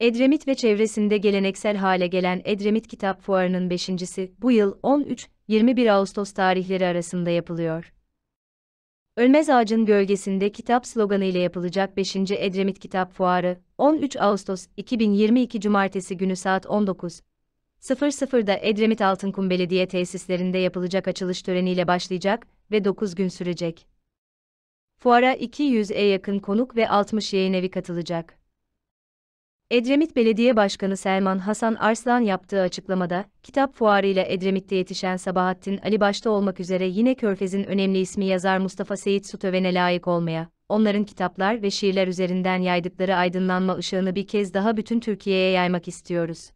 Edremit ve çevresinde geleneksel hale gelen Edremit Kitap Fuarı'nın beşincisi bu yıl 13-21 Ağustos tarihleri arasında yapılıyor. Ölmez Ağacın Gölgesinde kitap sloganı ile yapılacak 5. Edremit Kitap Fuarı, 13 Ağustos 2022 Cumartesi günü saat 19.00'da Edremit Altınkum Belediye tesislerinde yapılacak açılış töreniyle başlayacak ve 9 gün sürecek. Fuara 200'e yakın konuk ve 60 yayın evi katılacak. Edremit Belediye Başkanı Selman Hasan Arslan yaptığı açıklamada, kitap fuarıyla Edremit'te yetişen Sabahattin Ali başta olmak üzere yine Körfez'in önemli ismi yazar Mustafa Seyit Sutöven'e layık olmaya, onların kitaplar ve şiirler üzerinden yaydıkları aydınlanma ışığını bir kez daha bütün Türkiye'ye yaymak istiyoruz.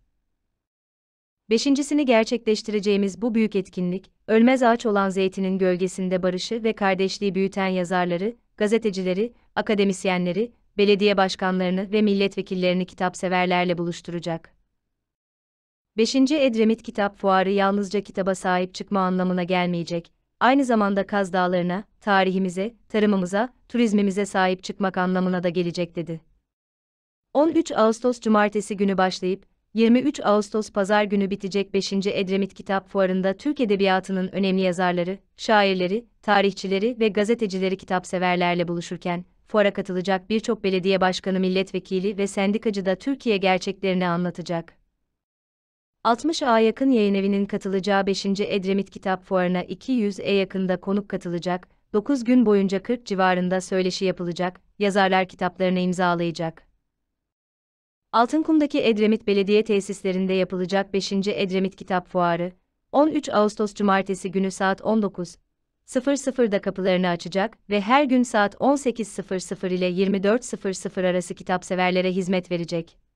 Beşincisini gerçekleştireceğimiz bu büyük etkinlik, ölmez ağaç olan zeytinin gölgesinde barışı ve kardeşliği büyüten yazarları, gazetecileri, akademisyenleri, belediye başkanlarını ve milletvekillerini kitapseverlerle buluşturacak. 5. Edremit Kitap Fuarı yalnızca kitaba sahip çıkma anlamına gelmeyecek, aynı zamanda Kaz Dağları'na, tarihimize, tarımımıza, turizmimize sahip çıkmak anlamına da gelecek dedi. 13 Ağustos Cumartesi günü başlayıp, 23 Ağustos Pazar günü bitecek 5. Edremit Kitap Fuarı'nda Türk Edebiyatı'nın önemli yazarları, şairleri, tarihçileri ve gazetecileri kitapseverlerle buluşurken, fuara katılacak birçok belediye başkanı, milletvekili ve sendikacı da Türkiye gerçeklerini anlatacak. 60 a yakın yayın evinin katılacağı 5. Edremit Kitap Fuarı'na 200'e yakında konuk katılacak, 9 gün boyunca 40 civarında söyleşi yapılacak, yazarlar kitaplarını imzalayacak. Altınkum'daki Edremit Belediye Tesislerinde yapılacak 5. Edremit Kitap Fuarı, 13 Ağustos Cumartesi günü saat 19, 00'da kapılarını açacak ve her gün saat 18.00 ile 24.00 arası kitapseverlere hizmet verecek.